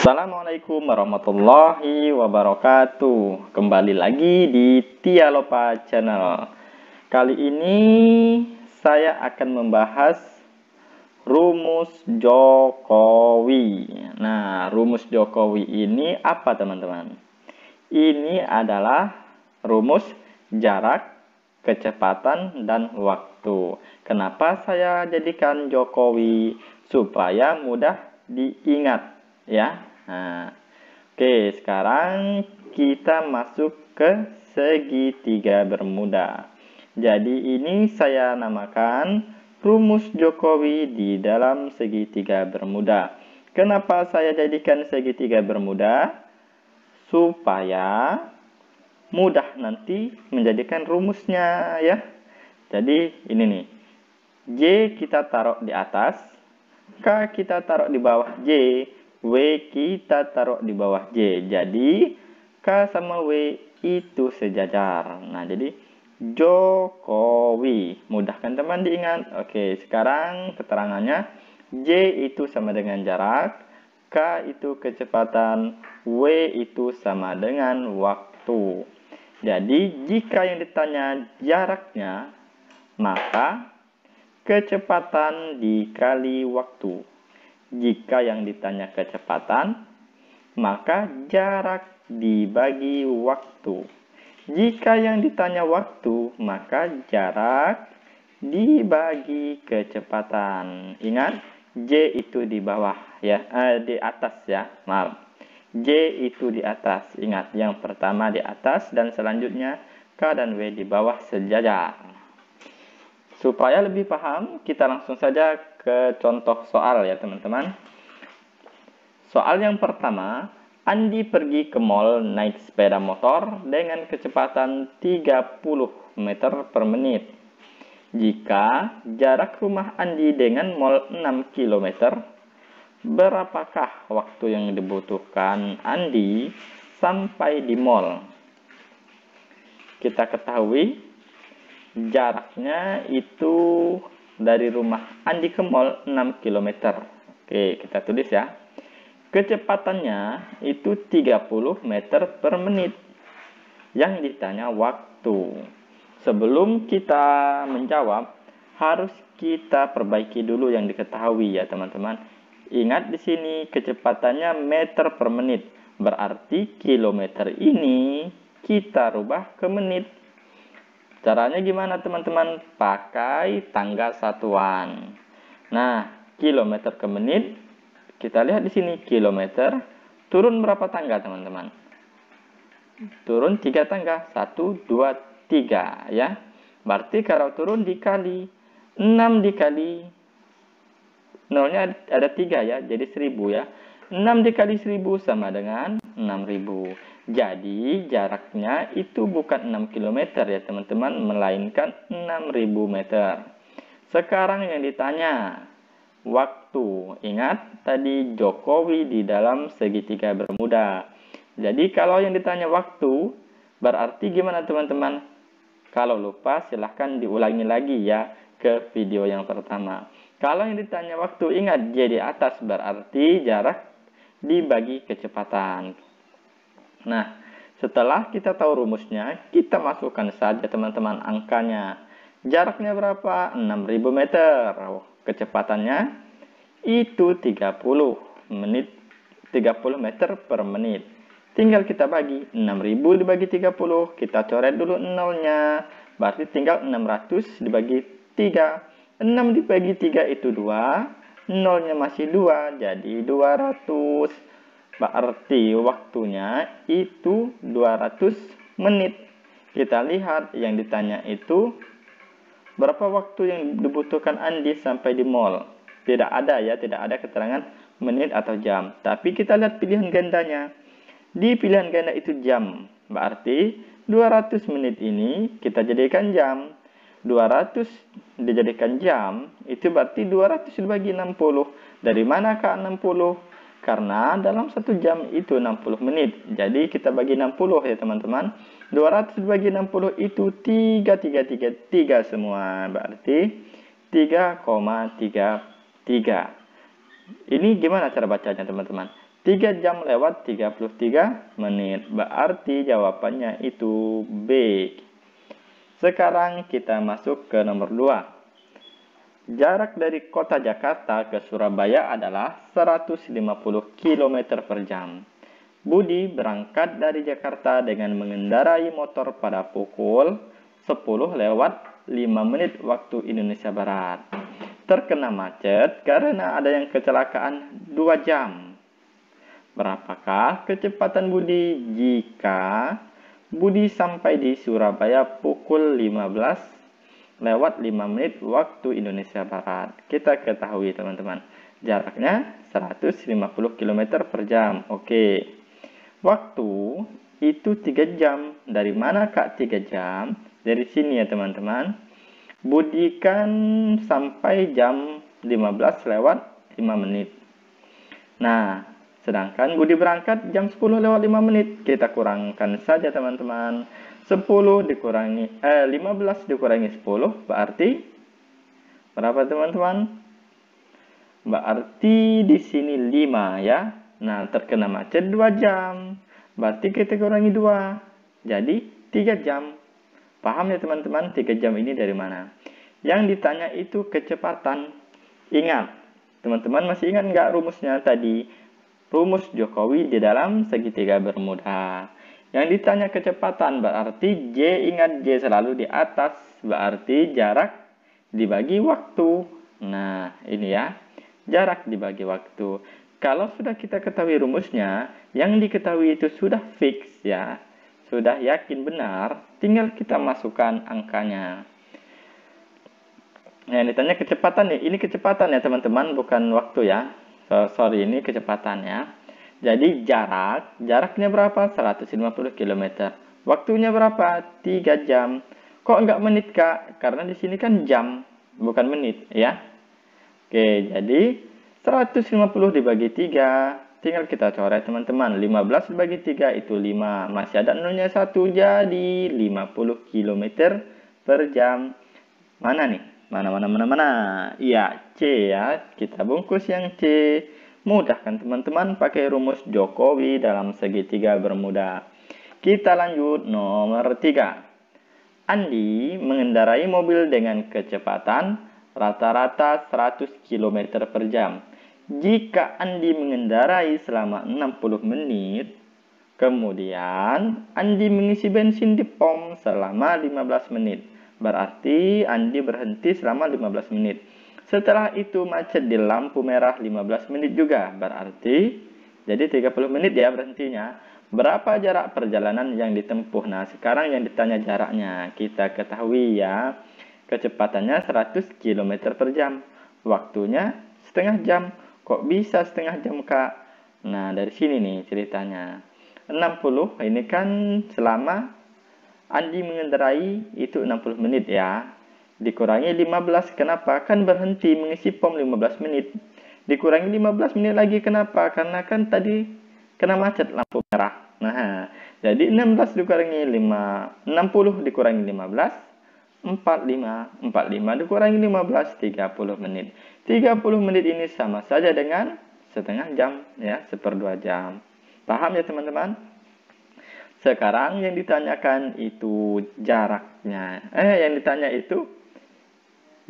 Assalamualaikum warahmatullahi wabarakatuh Kembali lagi di Tialopa Channel Kali ini saya akan membahas rumus Jokowi Nah, rumus Jokowi ini apa teman-teman? Ini adalah rumus jarak, kecepatan, dan waktu Kenapa saya jadikan Jokowi? Supaya mudah diingat ya Nah, oke, sekarang kita masuk ke segitiga bermuda. Jadi ini saya namakan rumus Jokowi di dalam segitiga bermuda. Kenapa saya jadikan segitiga bermuda? Supaya mudah nanti menjadikan rumusnya ya. Jadi ini nih. J kita taruh di atas, K kita taruh di bawah J, W kita taruh di bawah J. Jadi K sama W itu sejajar. Nah, jadi Jokowi. Mudah kan teman diingat? Oke, sekarang keterangannya J itu sama dengan jarak, K itu kecepatan, W itu sama dengan waktu. Jadi, jika yang ditanya jaraknya, maka kecepatan dikali waktu. Jika yang ditanya kecepatan, maka jarak dibagi waktu. Jika yang ditanya waktu, maka jarak dibagi kecepatan. Ingat, J itu di bawah ya, eh, di atas ya, maaf. J itu di atas. Ingat, yang pertama di atas dan selanjutnya K dan W di bawah sejajar. Supaya lebih paham, kita langsung saja ke contoh soal ya teman-teman. Soal yang pertama, Andi pergi ke mall naik sepeda motor dengan kecepatan 30 meter per menit. Jika jarak rumah Andi dengan mall 6 km, berapakah waktu yang dibutuhkan Andi sampai di mall? Kita ketahui jaraknya itu dari rumah Andi ke mall 6 km. Oke, kita tulis ya. Kecepatannya itu 30 meter per menit. Yang ditanya waktu. Sebelum kita menjawab, harus kita perbaiki dulu yang diketahui ya teman-teman. Ingat di sini kecepatannya meter per menit. Berarti kilometer ini kita rubah ke menit Caranya gimana teman-teman? Pakai tangga satuan. Nah, kilometer ke menit, kita lihat di sini kilometer, turun berapa tangga teman-teman? Turun 3 tangga, 1, 2, 3 ya. Berarti kalau turun dikali 6 dikali nolnya ada 3 ya, jadi 1000 ya. 6 dikali 1000 sama dengan 6000 jadi jaraknya itu bukan 6 km ya teman-teman melainkan 6000 meter sekarang yang ditanya waktu ingat tadi Jokowi di dalam segitiga bermuda jadi kalau yang ditanya waktu berarti gimana teman-teman kalau lupa silahkan diulangi lagi ya ke video yang pertama kalau yang ditanya waktu ingat J di atas berarti jarak dibagi kecepatan. Nah, setelah kita tahu rumusnya, kita masukkan saja teman-teman angkanya. Jaraknya berapa? 6000 meter. Kecepatannya itu 30 menit 30 meter per menit. Tinggal kita bagi 6000 dibagi 30, kita coret dulu nolnya. Berarti tinggal 600 dibagi 3. 6 dibagi 3 itu 2, nolnya masih 2, jadi 200 berarti waktunya itu 200 menit. Kita lihat yang ditanya itu berapa waktu yang dibutuhkan Andi sampai di mall. Tidak ada ya, tidak ada keterangan menit atau jam. Tapi kita lihat pilihan gandanya. Di pilihan ganda itu jam. Berarti 200 menit ini kita jadikan jam. 200 dijadikan jam, itu berarti 200 dibagi 60. Dari manakah 60? karena dalam satu jam itu 60 menit. Jadi kita bagi 60 ya teman-teman. 200 bagi 60 itu 3,333 semua. Berarti 3,33. Ini gimana cara bacanya teman-teman? 3 jam lewat 33 menit. Berarti jawabannya itu B. Sekarang kita masuk ke nomor 2. Jarak dari kota Jakarta ke Surabaya adalah 150 km per jam. Budi berangkat dari Jakarta dengan mengendarai motor pada pukul 10 lewat 5 menit waktu Indonesia Barat. Terkena macet karena ada yang kecelakaan 2 jam. Berapakah kecepatan Budi jika Budi sampai di Surabaya pukul 15 lewat 5 menit waktu Indonesia Barat. Kita ketahui teman-teman, jaraknya 150 km per jam. Oke, waktu itu 3 jam. Dari mana kak 3 jam? Dari sini ya teman-teman. Budikan sampai jam 15 lewat 5 menit. Nah, sedangkan Budi berangkat jam 10 lewat 5 menit. Kita kurangkan saja teman-teman. 10 dikurangi eh 15 dikurangi 10 berarti berapa teman-teman? Berarti di sini 5 ya. Nah, terkena macet 2 jam. Berarti kita kurangi 2. Jadi 3 jam. Paham ya teman-teman 3 jam ini dari mana? Yang ditanya itu kecepatan. Ingat, teman-teman masih ingat nggak rumusnya tadi? Rumus Jokowi di dalam segitiga bermuda. Yang ditanya kecepatan berarti J ingat J selalu di atas berarti jarak dibagi waktu. Nah, ini ya. Jarak dibagi waktu. Kalau sudah kita ketahui rumusnya, yang diketahui itu sudah fix ya. Sudah yakin benar, tinggal kita masukkan angkanya. Nah, yang ditanya kecepatan nih. Ini kecepatan ya, teman-teman, bukan waktu ya. So, sorry, ini kecepatan ya. Jadi jarak, jaraknya berapa? 150 km. Waktunya berapa? 3 jam. Kok nggak menit, Kak? Karena di sini kan jam, bukan menit, ya. Oke, jadi 150 dibagi 3, tinggal kita coret, teman-teman. 15 dibagi 3 itu 5. Masih ada nolnya 1, jadi 50 km per jam. Mana nih? Mana, mana, mana, mana? Iya, C ya. Kita bungkus yang C. Mudah kan teman-teman pakai rumus Jokowi dalam segitiga bermuda. Kita lanjut nomor 3. Andi mengendarai mobil dengan kecepatan rata-rata 100 km per jam. Jika Andi mengendarai selama 60 menit, kemudian Andi mengisi bensin di pom selama 15 menit. Berarti Andi berhenti selama 15 menit. Setelah itu macet di lampu merah 15 menit juga, berarti jadi 30 menit ya berhentinya. Berapa jarak perjalanan yang ditempuh? Nah, sekarang yang ditanya jaraknya, kita ketahui ya. Kecepatannya 100 km per jam. Waktunya setengah jam. Kok bisa setengah jam, Kak? Nah, dari sini nih ceritanya. 60 ini kan selama Andi mengendarai itu 60 menit ya. Dikurangi 15, kenapa? Kan berhenti mengisi pom 15 menit. Dikurangi 15 menit lagi, kenapa? Karena kan tadi kena macet lampu merah. Nah, jadi 16 dikurangi 5, 60 dikurangi 15, 45, 45 dikurangi 15, 30 menit. 30 menit ini sama saja dengan setengah jam, ya, seperdua jam. Paham ya teman-teman? Sekarang yang ditanyakan itu jaraknya. Eh, yang ditanya itu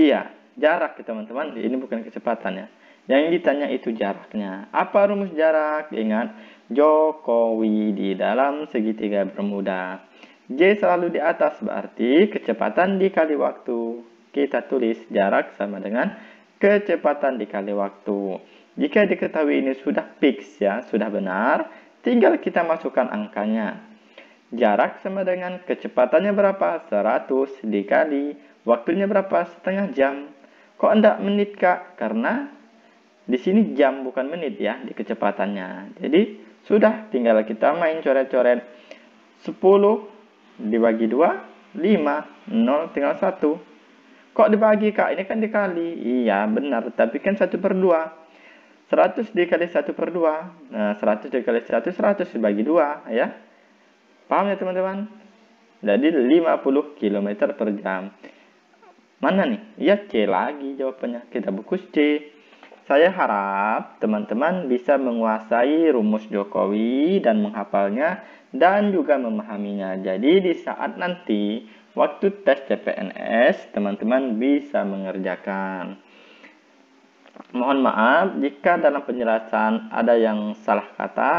Iya, jarak ya, teman-teman. Ini bukan kecepatan ya. Yang ditanya itu jaraknya. Apa rumus jarak? Ingat, Jokowi di dalam segitiga bermuda. J selalu di atas berarti kecepatan dikali waktu. Kita tulis jarak sama dengan kecepatan dikali waktu. Jika diketahui ini sudah fix ya, sudah benar, tinggal kita masukkan angkanya. Jarak sama dengan kecepatannya berapa? 100 dikali Waktunya berapa? Setengah jam. Kok enggak menit, Kak? Karena di sini jam bukan menit ya di kecepatannya. Jadi sudah tinggal kita main coret-coret 10 dibagi 2 5 0 tinggal 1. Kok dibagi Kak? Ini kan dikali. Iya benar, tapi kan 1 per 2. 100 dikali 1 per 2. Nah, 100 dikali 100, 100 dibagi 2 ya. Paham ya teman-teman? Jadi 50 km per jam. Mana nih? Ya C lagi jawabannya. Kita buku C. Saya harap teman-teman bisa menguasai rumus Jokowi dan menghafalnya dan juga memahaminya. Jadi di saat nanti waktu tes CPNS teman-teman bisa mengerjakan. Mohon maaf jika dalam penjelasan ada yang salah kata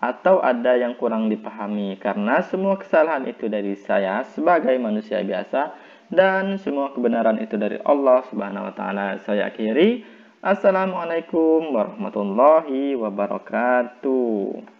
atau ada yang kurang dipahami karena semua kesalahan itu dari saya sebagai manusia biasa dan semua kebenaran itu dari Allah Subhanahu wa taala. Saya akhiri. Assalamualaikum warahmatullahi wabarakatuh.